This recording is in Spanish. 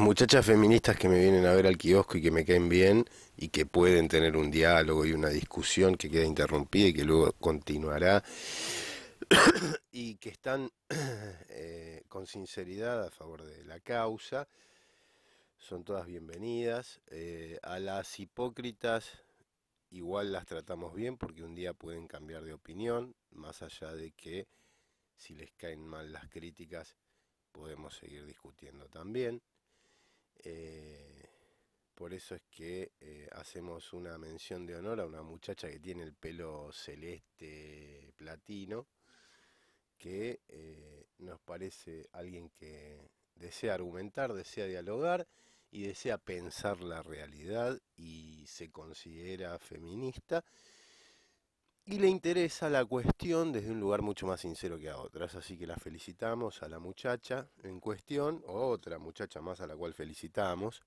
muchachas feministas que me vienen a ver al kiosco y que me caen bien y que pueden tener un diálogo y una discusión que queda interrumpida y que luego continuará y que están eh, con sinceridad a favor de la causa, son todas bienvenidas. Eh, a las hipócritas igual las tratamos bien porque un día pueden cambiar de opinión, más allá de que si les caen mal las críticas podemos seguir discutiendo también. Eh, por eso es que eh, hacemos una mención de honor a una muchacha que tiene el pelo celeste platino, que eh, nos parece alguien que desea argumentar, desea dialogar y desea pensar la realidad y se considera feminista y le interesa la cuestión desde un lugar mucho más sincero que a otras. Así que la felicitamos a la muchacha en cuestión, o otra muchacha más a la cual felicitamos.